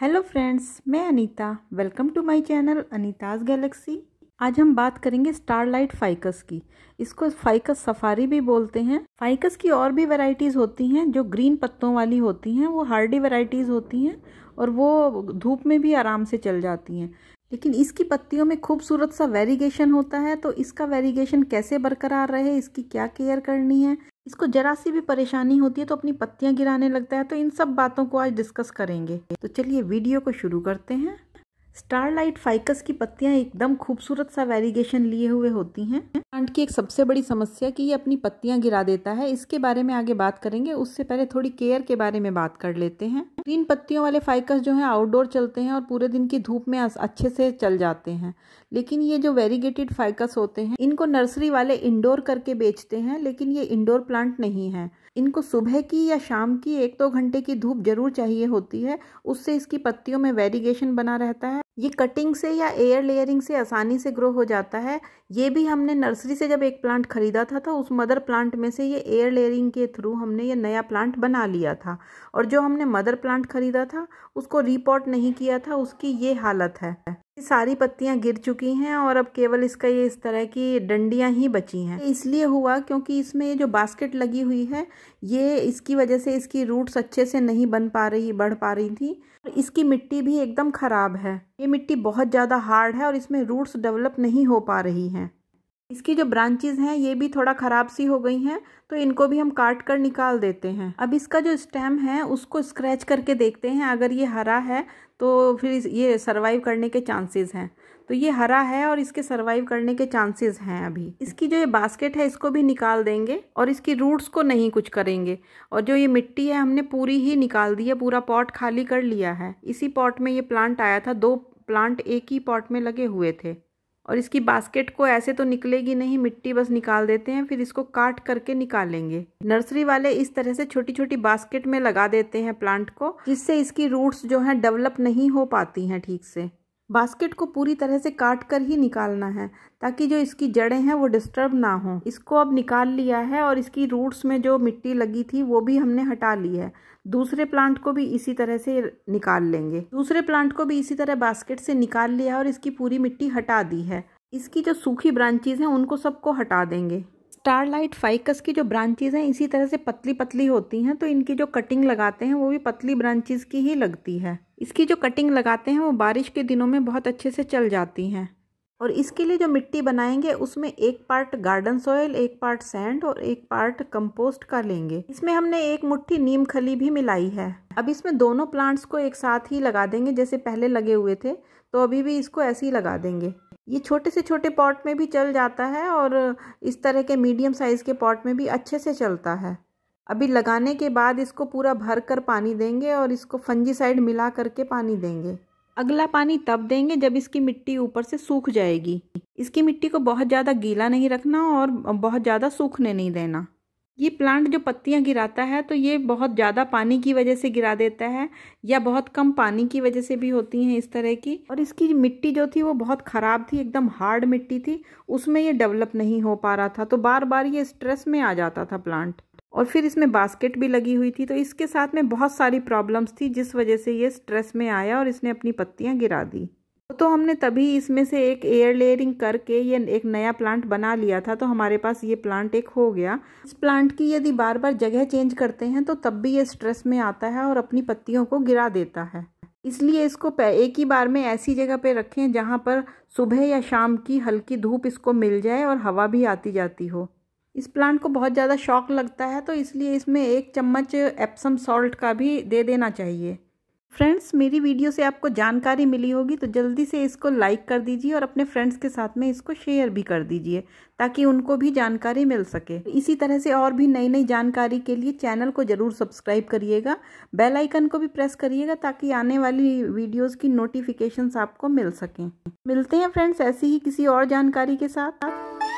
hello friends मैं Anita welcome to my channel Anita's galaxy आज हम बात करेंगे स्टारलाइट फाइकस की इसको फाइकस सफारी भी बोलते हैं फाइकस की और भी वैरायटीज़ होती हैं जो ग्रीन पत्तों वाली होती हैं वो हार्डी वैरायटीज़ होती हैं और वो धूप में भी आराम से चल जाती हैं लेकिन इसकी पत्तियों में खूबसूरत सा वेरीगेशन होता है तो इसका वेरीगेशन कैसे बरकरार रहे इसकी क्या केयर करनी है इसको जरा सी भी परेशानी होती है तो अपनी पत्तियां गिराने लगता है तो इन सब बातों को आज डिस्कस करेंगे तो चलिए वीडियो को शुरू करते हैं स्टारलाइट फाइकस की पत्तियां एकदम खूबसूरत सा वेरिगेशन लिए हुए होती हैं प्लांट की एक सबसे बड़ी समस्या कि ये अपनी पत्तियां गिरा देता है इसके बारे में आगे बात करेंगे उससे पहले थोड़ी केयर के बारे में बात कर लेते हैं ग्रीन पत्तियों वाले फाइकस जो है आउटडोर चलते हैं और पूरे दिन की धूप में अच्छे से चल जाते हैं लेकिन ये जो वेरीगेटेड फाइकस होते हैं इनको नर्सरी वाले इंडोर करके बेचते हैं लेकिन ये इंडोर प्लांट नहीं है इनको सुबह की या शाम की एक दो तो घंटे की धूप जरूर चाहिए होती है उससे इसकी पत्तियों में वेरीगेशन बना रहता है ये कटिंग से या एयर लेयरिंग से आसानी से ग्रो हो जाता है ये भी हमने नर्सरी से जब एक प्लांट खरीदा था तो उस मदर प्लांट में से ये एयर लेयरिंग के थ्रू हमने ये नया प्लांट बना लिया था और जो हमने मदर प्लांट खरीदा था उसको रिपोर्ट नहीं किया था उसकी ये हालत है सारी पत्तियां गिर चुकी हैं और अब केवल इसका ये इस तरह की डंडियां ही बची हैं इसलिए हुआ क्योंकि इसमें ये जो बास्केट लगी हुई है ये इसकी वजह से इसकी रूट्स अच्छे से नहीं बन पा रही बढ़ पा रही थी और इसकी मिट्टी भी एकदम ख़राब है ये मिट्टी बहुत ज़्यादा हार्ड है और इसमें रूट्स डेवलप नहीं हो पा रही हैं इसकी जो ब्रांचेज हैं ये भी थोड़ा ख़राब सी हो गई हैं तो इनको भी हम काट कर निकाल देते हैं अब इसका जो स्टेम है उसको स्क्रैच करके देखते हैं अगर ये हरा है तो फिर ये सर्वाइव करने के चांसेस हैं तो ये हरा है और इसके सर्वाइव करने के चांसेस हैं अभी इसकी जो ये बास्केट है इसको भी निकाल देंगे और इसकी रूट्स को नहीं कुछ करेंगे और जो ये मिट्टी है हमने पूरी ही निकाल दी है पूरा पॉट खाली कर लिया है इसी पॉट में ये प्लांट आया था दो प्लांट एक ही पॉट में लगे हुए थे और इसकी बास्केट को ऐसे तो निकलेगी नहीं मिट्टी बस निकाल देते हैं फिर इसको काट करके निकालेंगे नर्सरी वाले इस तरह से छोटी छोटी बास्केट में लगा देते हैं प्लांट को जिससे इसकी रूट्स जो हैं डेवलप नहीं हो पाती हैं ठीक से बास्केट को पूरी तरह से काट कर ही निकालना है ताकि जो इसकी जड़ें हैं वो डिस्टर्ब ना हो इसको अब निकाल लिया है और इसकी रूट्स में जो मिट्टी लगी थी वो भी हमने हटा ली है दूसरे प्लांट को भी इसी तरह से निकाल लेंगे दूसरे प्लांट को भी इसी तरह बास्केट से निकाल लिया और इसकी पूरी मिट्टी हटा दी है इसकी जो सूखी ब्रांचेज हैं उनको सबको हटा देंगे स्टारलाइट फाइकस की जो ब्रांचेज हैं इसी तरह से पतली पतली होती हैं तो इनकी जो कटिंग लगाते हैं वो भी पतली ब्रांचेज की ही लगती है इसकी जो कटिंग लगाते हैं वो बारिश के दिनों में बहुत अच्छे से चल जाती हैं और इसके लिए जो मिट्टी बनाएंगे उसमें एक पार्ट गार्डन सॉयल एक पार्ट सैंड और एक पार्ट कंपोस्ट का लेंगे इसमें हमने एक मुट्ठी नीम खली भी मिलाई है अब इसमें दोनों प्लांट्स को एक साथ ही लगा देंगे जैसे पहले लगे हुए थे तो अभी भी इसको ऐसे ही लगा देंगे ये छोटे से छोटे पॉट में भी चल जाता है और इस तरह के मीडियम साइज़ के पॉट में भी अच्छे से चलता है अभी लगाने के बाद इसको पूरा भर कर पानी देंगे और इसको फंजीसाइड मिला करके पानी देंगे अगला पानी तब देंगे जब इसकी मिट्टी ऊपर से सूख जाएगी इसकी मिट्टी को बहुत ज़्यादा गीला नहीं रखना और बहुत ज़्यादा सूखने नहीं देना ये प्लांट जो पत्तियाँ गिराता है तो ये बहुत ज़्यादा पानी की वजह से गिरा देता है या बहुत कम पानी की वजह से भी होती हैं इस तरह की और इसकी मिट्टी जो थी वो बहुत ख़राब थी एकदम हार्ड मिट्टी थी उसमें ये डेवलप नहीं हो पा रहा था तो बार बार ये स्ट्रेस में आ जाता था प्लांट और फिर इसमें बास्केट भी लगी हुई थी तो इसके साथ में बहुत सारी प्रॉब्लम्स थी जिस वजह से ये स्ट्रेस में आया और इसने अपनी पत्तियाँ गिरा दी तो हमने तभी इसमें से एक एयर लेयरिंग करके ये एक नया प्लांट बना लिया था तो हमारे पास ये प्लांट एक हो गया इस प्लांट की यदि बार बार जगह चेंज करते हैं तो तब भी ये स्ट्रेस में आता है और अपनी पत्तियों को गिरा देता है इसलिए इसको एक ही बार में ऐसी जगह पे रखें जहाँ पर सुबह या शाम की हल्की धूप इसको मिल जाए और हवा भी आती जाती हो इस प्लांट को बहुत ज़्यादा शौक लगता है तो इसलिए इसमें एक चम्मच एप्सम सॉल्ट का भी दे देना चाहिए फ्रेंड्स मेरी वीडियो से आपको जानकारी मिली होगी तो जल्दी से इसको लाइक कर दीजिए और अपने फ्रेंड्स के साथ में इसको शेयर भी कर दीजिए ताकि उनको भी जानकारी मिल सके इसी तरह से और भी नई नई जानकारी के लिए चैनल को ज़रूर सब्सक्राइब करिएगा बेल आइकन को भी प्रेस करिएगा ताकि आने वाली वीडियोस की नोटिफिकेशन आपको मिल सकें मिलते हैं फ्रेंड्स ऐसी ही किसी और जानकारी के साथ